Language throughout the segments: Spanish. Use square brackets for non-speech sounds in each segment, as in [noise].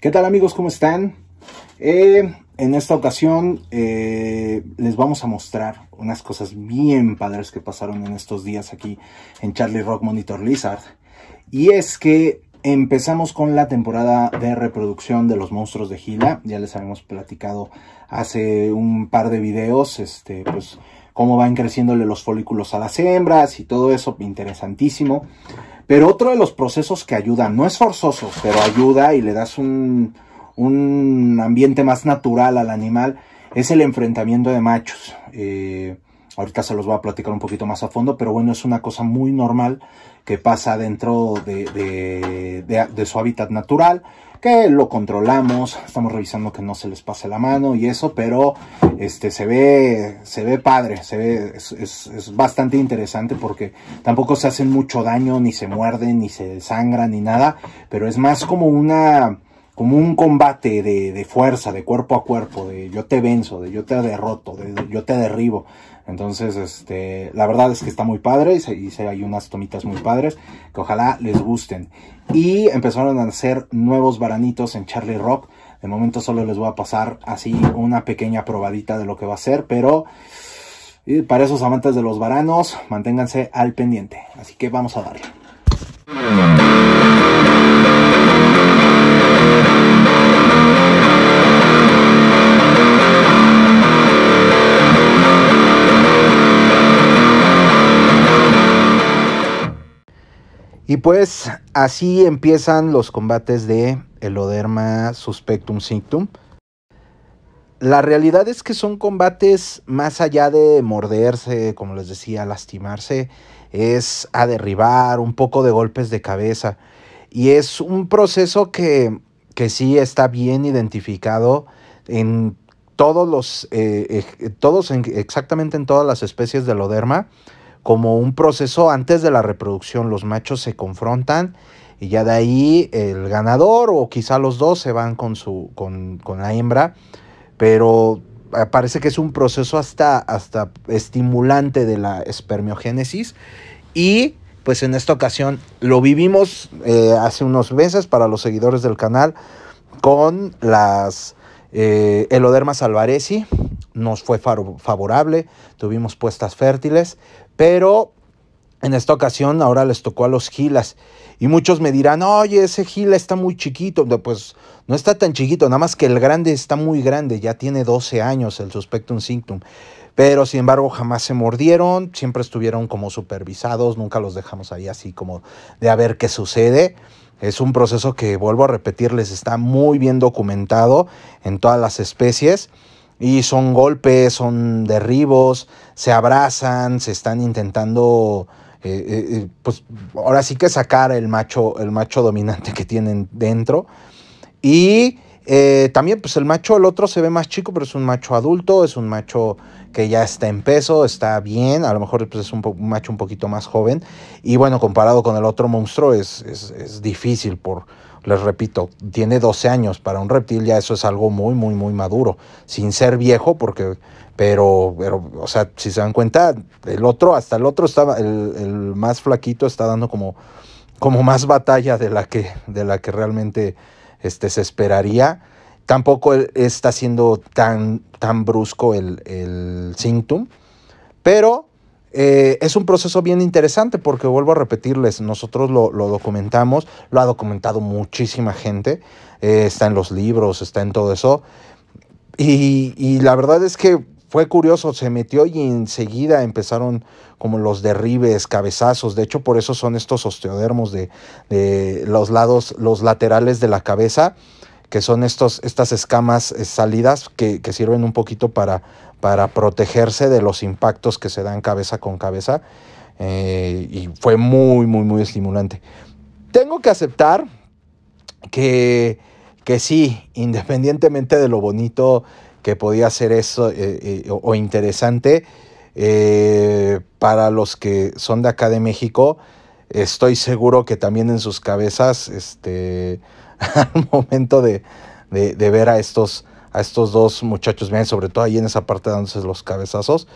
¿Qué tal amigos? ¿Cómo están? Eh, en esta ocasión eh, les vamos a mostrar unas cosas bien padres que pasaron en estos días aquí en Charlie Rock Monitor Lizard. Y es que empezamos con la temporada de reproducción de los monstruos de Gila. Ya les habíamos platicado hace un par de videos, este, pues cómo van creciéndole los folículos a las hembras y todo eso, interesantísimo. Pero otro de los procesos que ayuda, no es forzoso, pero ayuda y le das un, un ambiente más natural al animal, es el enfrentamiento de machos. Eh, Ahorita se los voy a platicar un poquito más a fondo, pero bueno, es una cosa muy normal que pasa dentro de, su hábitat natural, que lo controlamos, estamos revisando que no se les pase la mano y eso, pero este, se, ve, se ve padre, se ve, es, bastante interesante porque tampoco se hacen mucho daño, ni se muerden, ni se sangran, ni nada, pero es más como una como un combate de, de, fuerza, de cuerpo a cuerpo, de yo te venzo, de yo te derroto, de yo te derribo. Entonces, este, la verdad es que está muy padre y, se, hay unas tomitas muy padres que ojalá les gusten. Y empezaron a hacer nuevos varanitos en Charlie Rock. De momento solo les voy a pasar así una pequeña probadita de lo que va a ser, pero eh, para esos amantes de los varanos, manténganse al pendiente. Así que vamos a darle. Y pues así empiezan los combates de Eloderma Suspectum Sinctum. La realidad es que son combates más allá de morderse, como les decía, lastimarse, es a derribar, un poco de golpes de cabeza. Y es un proceso que, sí está bien identificado en todos los, eh, eh, todos exactamente en todas las especies de Eloderma como un proceso antes de la reproducción. Los machos se confrontan y ya de ahí el ganador o quizá los dos se van con, su, con, la hembra, pero eh, parece que es un proceso hasta, hasta estimulante de la espermiogénesis y pues en esta ocasión lo vivimos eh, hace unos meses para los seguidores del canal con las eh, Eloderma nos fue favorable, tuvimos puestas fértiles, pero en esta ocasión ahora les tocó a los Gilas. Y muchos me dirán, oye, ese Gila está muy chiquito. Pues no está tan chiquito, nada más que el grande está muy grande, ya tiene 12 años el suspectum sinctum. Pero sin embargo jamás se mordieron, siempre estuvieron como supervisados, nunca los dejamos ahí así como de a ver qué sucede. Es un proceso que, vuelvo a repetirles, está muy bien documentado en todas las especies. Y son golpes, son derribos, se abrazan, se están intentando, eh, eh, eh, pues ahora sí que sacar el macho, el macho dominante que tienen dentro. Y también, pues el macho, el otro se ve más chico, pero es un macho adulto, es un macho que ya está en peso, está bien, a lo mejor pues, es un, macho un poquito más joven. Y bueno, comparado con el otro monstruo, es, es, es difícil por, les repito, tiene 12 años. Para un reptil ya eso es algo muy, muy, muy maduro. Sin ser viejo, porque, pero, pero o sea, si se dan cuenta, el otro, hasta el otro estaba, el, más flaquito está dando como, como más batalla de la que, de la que realmente este, se esperaría. Tampoco e, está siendo tan, tan brusco el, el pero eh, es un proceso bien interesante porque vuelvo a repetirles, nosotros lo, documentamos, lo ha documentado muchísima gente, eh, está en los libros, está en todo eso. Y, la verdad es que fue curioso, se metió y enseguida empezaron como los derribes, cabezazos, de hecho por eso son estos osteodermos de, los lados, los laterales de la cabeza que son estos, estas escamas eh, salidas que, que, sirven un poquito para para protegerse de los impactos que se dan cabeza con cabeza. Eh, y fue muy, muy, muy estimulante. Tengo que aceptar que, sí, independientemente de lo bonito que podía ser eso eh, eh, o, interesante, para los que son de acá de México, estoy seguro que también en sus cabezas, este, [laughs] al momento de ver a estos a estos dos muchachos bien, sobre todo ahí en esa parte dándose los cabezazos.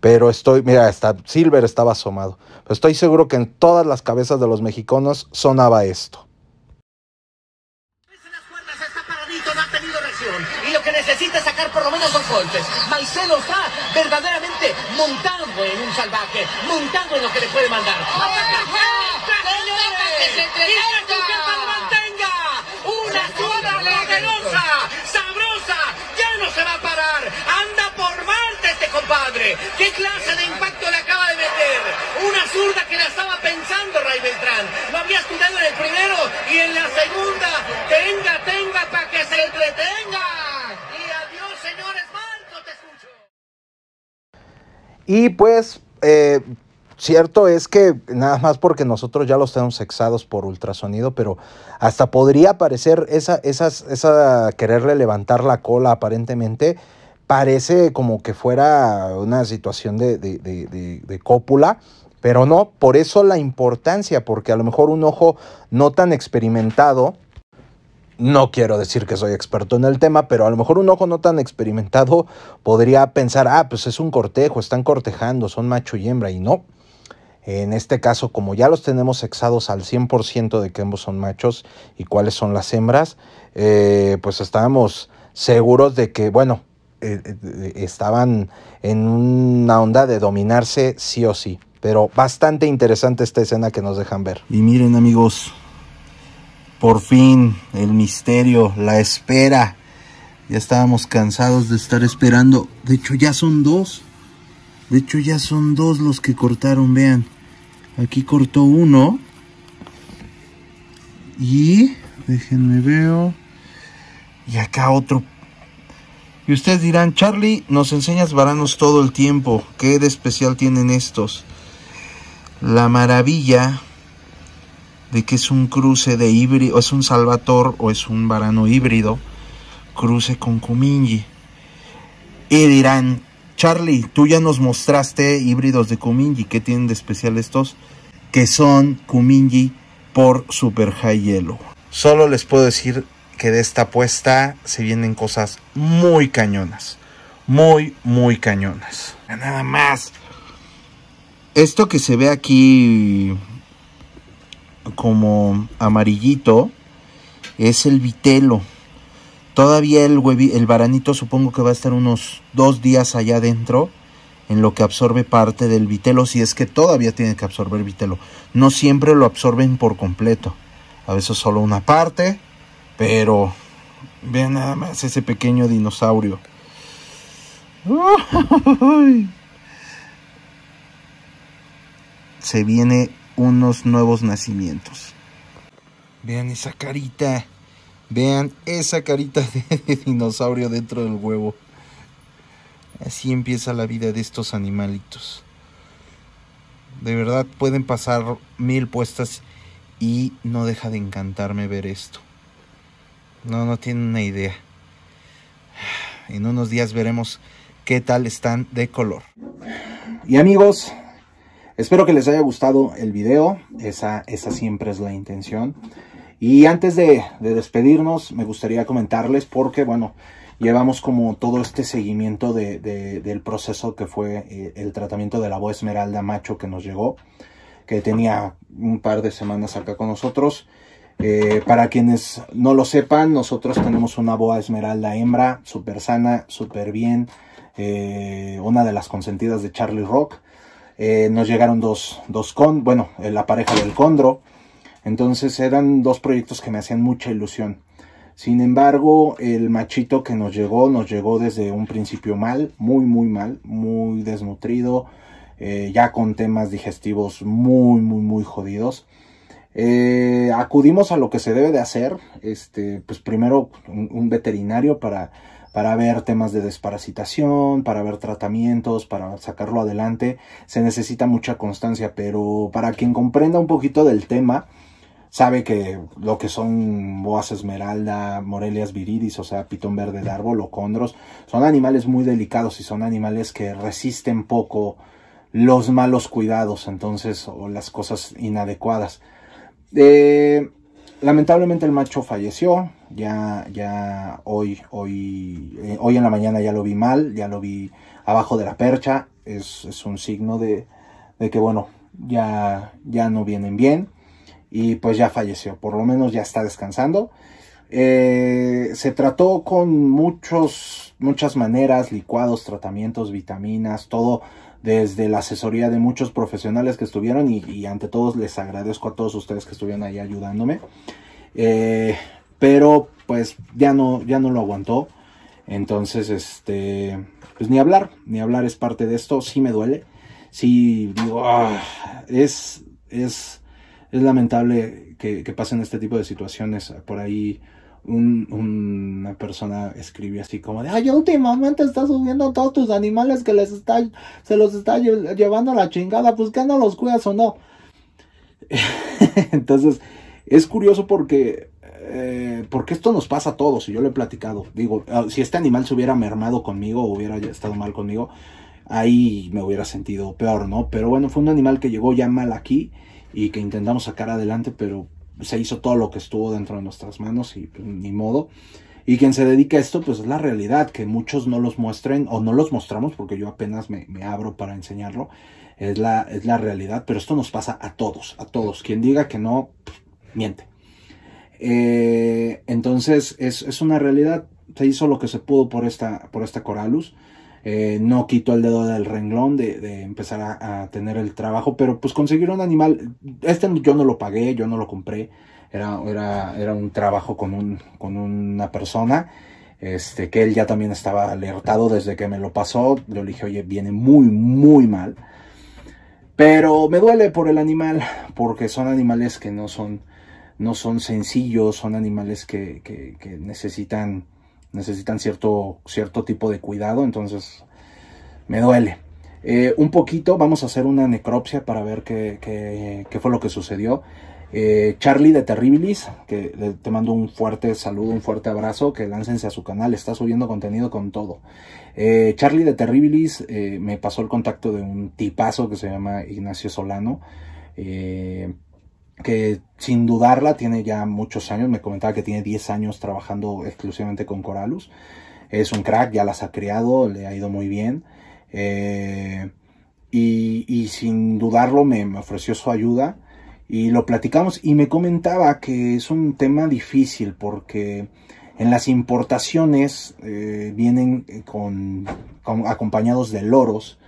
Pero estoy, mira, está, Silver estaba asomado. estoy seguro que en todas las cabezas de los mexicanos sonaba esto. Y lo que necesita sacar por lo menos dos golpes. Maicelo está verdaderamente Montando en un salvaje, Montando en lo que le puede mandar. ¿Qué clase de impacto le acaba de meter? Una zurda que la estaba pensando Ray Beltrán. Lo había estudiado en el primero y en la segunda. Tenga, tenga para que se entretenga. Y adiós, señores. Marco, te escucho. Y pues... Eh, cierto es que nada más porque nosotros ya los tenemos sexados por ultrasonido, pero hasta podría parecer esa, esa quererle levantar la cola aparentemente parece como que fuera una situación de, cópula, pero no, por eso la importancia, porque a lo mejor un ojo no tan experimentado, no quiero decir que soy experto en el tema, pero a lo mejor un ojo no tan experimentado podría pensar, ah, pues es un cortejo, están cortejando, son macho y hembra, y no. En este caso, como ya los tenemos sexados al 100% de que ambos son machos y cuáles son las hembras, eh, pues estábamos seguros de que, bueno, eh, eh, estaban en una onda de dominarse sí o sí. Pero bastante interesante esta escena que nos dejan ver. Y miren amigos, por fin el misterio, la espera. Ya estábamos cansados de estar esperando. De hecho ya son dos. De hecho ya son dos los que cortaron, vean. Aquí cortó uno. Y déjenme veo. Y acá otro y ustedes dirán, Charlie, nos enseñas varanos todo el tiempo. ¿Qué de especial tienen estos? La maravilla de que es un cruce de híbrido, es un salvator o es un varano híbrido, cruce con Kuminji. Y dirán, Charlie, tú ya nos mostraste híbridos de Kuminji. ¿Qué tienen de especial estos? Que son Kuminji por Super High Yellow. Solo les puedo decir que de esta puesta se vienen cosas muy cañonas. Muy, muy cañonas. Nada más. Esto que se ve aquí como amarillito es el vitelo. Todavía el, huevi, el varanito supongo que va a estar unos dos días allá adentro en lo que absorbe parte del vitelo, si es que todavía tiene que absorber vitelo. No siempre lo absorben por completo, a veces solo una parte pero vean nada más ese pequeño dinosaurio. Se viene unos nuevos nacimientos. Vean esa carita. Vean esa carita de dinosaurio dentro del huevo. Así empieza la vida de estos animalitos. De verdad pueden pasar mil puestas y no deja de encantarme ver esto. No, no tiene una idea. En unos días veremos qué tal están de color. Y amigos, espero que les haya gustado el video. Esa, esa siempre es la intención. Y antes de, despedirnos, me gustaría comentarles porque, bueno, llevamos como todo este seguimiento del proceso que fue eh, el tratamiento de la voz esmeralda macho que nos llegó, que tenía un par de semanas acá con nosotros. Eh, para quienes no lo sepan, nosotros tenemos una boa esmeralda hembra, súper sana, súper bien, eh, una de las consentidas de Charlie Rock. Eh, nos llegaron dos, dos con, bueno, la pareja del Condro. Entonces eran dos proyectos que me hacían mucha ilusión. Sin embargo, el machito que nos llegó, nos llegó desde un principio mal, muy, muy mal, muy desnutrido, ya con temas digestivos muy, muy, muy jodidos. Eh, acudimos a lo que se debe de hacer, este, pues primero un, veterinario para, para ver temas de desparasitación, para ver tratamientos, para sacarlo adelante. Se necesita mucha constancia, pero para quien comprenda un poquito del tema, sabe que lo que son boas esmeralda, morelias viridis, o sea, pitón verde de árbol o condros, son animales muy delicados y son animales que resisten poco los malos cuidados, entonces, o las cosas inadecuadas. Eh, lamentablemente el macho falleció. Ya, ya hoy, hoy, eh, hoy en la mañana ya lo vi mal, ya lo vi abajo de la percha. Es, un signo de, que, bueno, ya, ya no vienen bien. Y pues ya falleció, por lo menos ya está descansando. Eh, se trató con muchos, muchas maneras, licuados, tratamientos, vitaminas, todo, desde la asesoría de muchos profesionales que estuvieron y, ante todos les agradezco a todos ustedes que estuvieron ahí ayudándome. Eh, pero pues ya no, ya no lo aguantó. Entonces, este, pues ni hablar, ni hablar es parte de esto. Sí me duele. Sí, digo, ah, es, es, lamentable que, que pasen este tipo de situaciones por ahí una persona escribió así como de, ay, últimamente estás subiendo todos tus animales que les está, se los está llevando la chingada, pues que no los cuidas o no. [laughs] Entonces, es curioso porque, eh, porque esto nos pasa a todos, y yo lo he platicado. Digo, ah, si este animal se hubiera mermado conmigo, o hubiera estado mal conmigo, ahí me hubiera sentido peor, ¿no? Pero bueno, fue un animal que llegó ya mal aquí y que intentamos sacar adelante, pero se hizo todo lo que estuvo dentro de nuestras manos y pues, ni modo. Y quien se dedica a esto, pues es la realidad, que muchos no los muestren o no los mostramos, porque yo apenas me, abro para enseñarlo, es la, es la realidad, pero esto nos pasa a todos, a todos. Quien diga que no, pues, miente. Eh, entonces es, es, una realidad, se hizo lo que se pudo por esta, por esta Coralus. Eh, no quito el dedo del renglón de, empezar a, tener el trabajo, pero pues conseguir un animal, este yo no lo pagué, yo no lo compré, era, era, era un trabajo con, con una persona. Este, que él ya también estaba alertado desde que me lo pasó. Le dije, oye, viene muy, muy mal. Pero me duele por el animal, porque son animales que no son, no son sencillos, son animales que, que necesitan necesitan cierto, cierto tipo de cuidado, entonces me duele. Eh, un poquito, vamos a hacer una necropsia para ver qué, fue lo que sucedió. Eh, Charlie de Terribilis, que te mando un fuerte saludo, un fuerte abrazo, que láncense a su canal, está subiendo contenido con todo. Eh, Charlie de Terribilis me pasó el contacto de un tipazo que se llama Ignacio Solano que sin dudarla tiene ya muchos años, me comentaba que tiene 10 años trabajando exclusivamente con Coralus, es un crack, ya las ha creado, le ha ido muy bien, eh, y, sin dudarlo me, ofreció su ayuda y lo platicamos y me comentaba que es un tema difícil porque en las importaciones eh, vienen eh, acompañados de loros,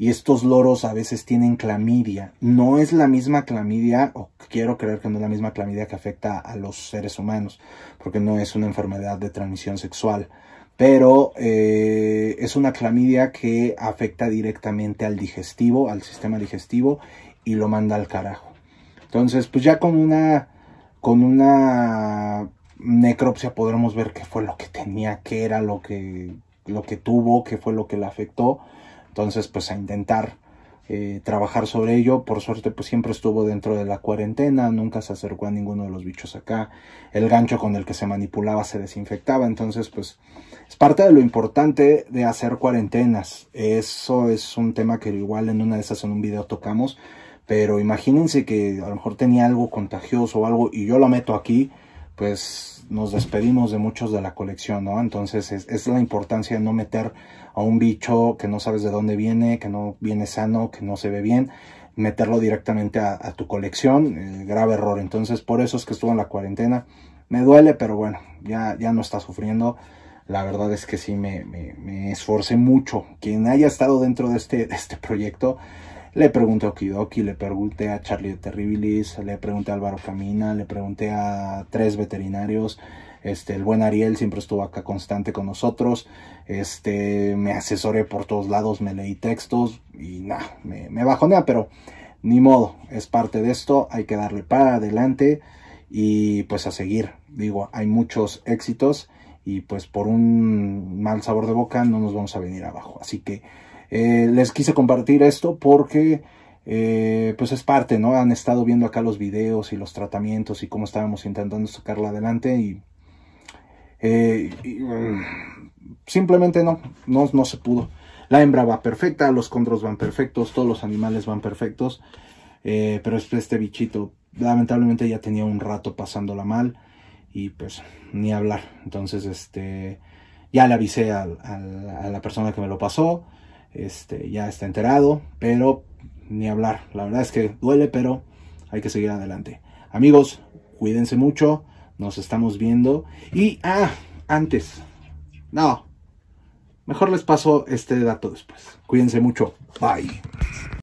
y estos loros a veces tienen clamidia. No es la misma clamidia, o quiero creer que no es la misma clamidia que afecta a los seres humanos, porque no es una enfermedad de transmisión sexual, pero eh, es una clamidia que afecta directamente al digestivo, al sistema digestivo, y lo manda al carajo. Entonces, pues ya con una, con una necropsia podremos ver qué fue lo que tenía, qué era lo que, lo que tuvo, qué fue lo que le afectó entonces, pues a intentar eh, trabajar sobre ello. Por suerte, pues siempre estuvo dentro de la cuarentena, nunca se acercó a ninguno de los bichos acá. El gancho con el que se manipulaba se desinfectaba. Entonces, pues es parte de lo importante de hacer cuarentenas. Eso es un tema que igual en una de esas en un video tocamos. Pero imagínense que a lo mejor tenía algo contagioso o algo y yo lo meto aquí, pues nos despedimos de muchos de la colección, ¿no? Entonces es, la importancia de no meter a un bicho que no sabes de dónde viene, que no viene sano, que no se ve bien, meterlo directamente a, tu colección, eh, grave error. Entonces por eso es que estuvo en la cuarentena. Me duele, pero bueno, ya, ya no está sufriendo. La verdad es que sí me, me, esforcé mucho. Quien haya estado dentro de este, de este proyecto, le pregunté a Okidoki, le pregunté a Charlie Terribilis, le pregunté a Álvaro Camina, le pregunté a tres veterinarios. Este, el buen Ariel siempre estuvo acá constante con nosotros. Este, me asesoré por todos lados, me leí textos y nada, me, me bajonea, pero ni modo, es parte de esto, hay que darle para adelante y pues a seguir. Digo, hay muchos éxitos y pues por un mal sabor de boca no nos vamos a venir abajo. Así que eh, les quise compartir esto porque eh, pues es parte, ¿no? Han estado viendo acá los videos y los tratamientos y cómo estábamos intentando sacarla adelante y, eh, mm, simplemente no, no, se pudo. La hembra va perfecta, los condros van perfectos, todos los animales van perfectos, pero este, este bichito lamentablemente ya tenía un rato pasándola mal y pues ni hablar. Entonces, este, ya le avisé a la persona que me lo pasó, este, ya está enterado, pero ni hablar. La verdad es que duele, pero hay que seguir adelante. Amigos, cuídense mucho, nos estamos viendo. Y, ah, antes, no, mejor les paso este dato después. Cuídense mucho, bye.